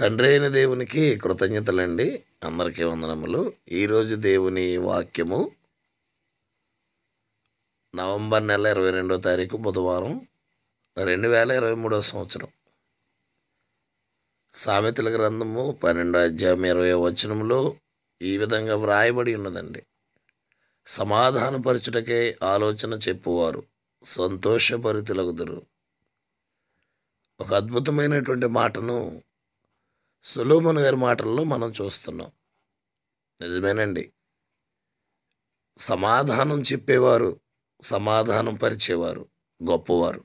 తండ్రి అయిన దేవునికి కృతజ్ఞతలండి అందరికీ వందనములు ఈరోజు దేవుని వాక్యము నవంబర్ నెల ఇరవై రెండో తారీఖు బుధవారం రెండు వేల ఇరవై మూడో సంవత్సరం సామెతల గ్రంథము పన్నెండో అధ్యాయం ఇరవై వచనంలో ఈ విధంగా వ్రాయబడి ఉన్నదండి సమాధానపరచుటకే ఆలోచన చెప్పువారు సంతోషపరితులగుదురు ఒక అద్భుతమైనటువంటి మాటను సులోమన్ గారి మాటల్లో మనం చూస్తున్నాం నిజమేనండి సమాధానం చెప్పేవారు సమాధానం పరిచేవారు గొప్పవారు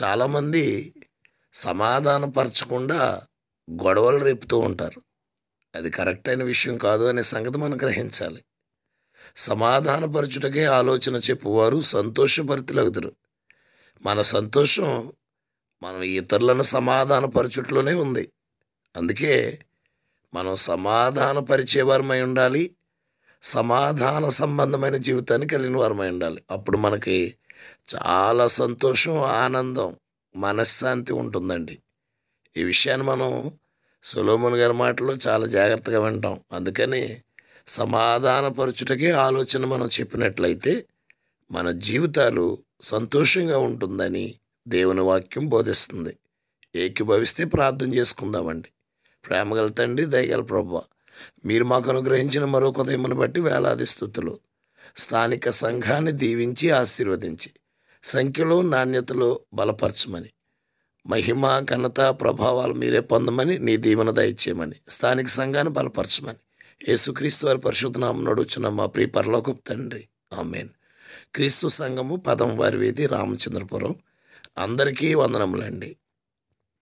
చాలామంది సమాధానం పరచకుండా గొడవలు రేపుతూ ఉంటారు అది కరెక్ట్ అయిన విషయం కాదు అనే సంగతి మనం గ్రహించాలి సమాధానపరచుటకే ఆలోచన చెప్పువారు సంతోషపరితలగుతారు మన సంతోషం మనం ఇతరులను సమాధానపరచుట్లోనే ఉంది అందుకే మనం సమాధానపరిచేవారమై ఉండాలి సమాధాన సంబంధమైన జీవితాన్ని కలిగిన వారమై ఉండాలి అప్పుడు మనకి చాలా సంతోషం ఆనందం మనశ్శాంతి ఉంటుందండి ఈ విషయాన్ని మనం సులోమన్ గారి మాటలో చాలా జాగ్రత్తగా వింటాం అందుకని సమాధానపరచుటకే ఆలోచన మనం చెప్పినట్లయితే మన జీవితాలు సంతోషంగా ఉంటుందని దేవుని వాక్యం బోధిస్తుంది ఏకీభవిస్తే ప్రార్థన చేసుకుందామండి గల తండ్రి దయగల ప్రభు మీరు మాకు అనుగ్రహించిన మరో ఉదయమును బట్టి వేలాది స్థుతులు స్థానిక సంఘాన్ని దీవించి ఆశీర్వదించి సంఖ్యలో నాణ్యతలో బలపరచమని మహిమ ఘనత ప్రభావాలు మీరే పొందమని నీ దీవెన దయచేయమని స్థానిక సంఘాన్ని బలపరచమని యేసుక్రీస్తు వారి పరిశుద్ధనామం నడుచున్న మా ప్రియ పరలోకపు తండ్రి ఆమెన్ క్రీస్తు సంఘము పదం వారి వీధి రామచంద్రపురం అందరికీ వందనములండి